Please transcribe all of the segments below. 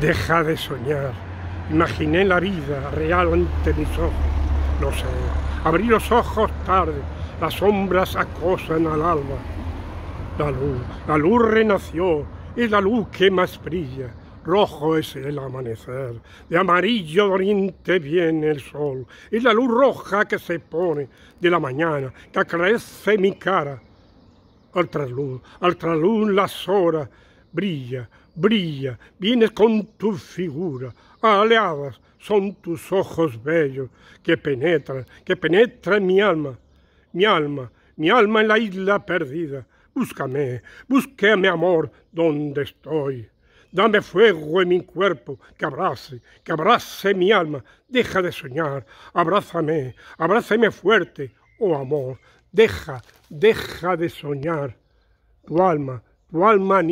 Deja de soñar. Imaginé la vida real ante mis ojos. lo sé. Abrí los ojos tarde. Las sombras acosan al alma. La luz, la luz renació. Es la luz que más brilla. Rojo es el amanecer, de amarillo oriente viene el sol, es la luz roja que se pone de la mañana, que acrece mi cara. Al trasluz, al trasluz las horas brilla, brilla, vienes con tu figura, Aleadas son tus ojos bellos que penetran, que penetran mi alma, mi alma, mi alma en la isla perdida. Búscame, búsqueme, amor donde estoy. Dame fuego en mi cuerpo, que abrace, que abrace mi alma. Deja de soñar, abrázame, abrázame fuerte, oh amor. Deja, deja de soñar tu alma tu alma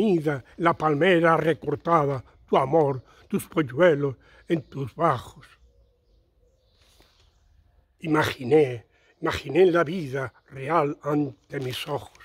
la palmera recortada, tu amor, tus polluelos en tus bajos. Imaginé, imaginé la vida real ante mis ojos.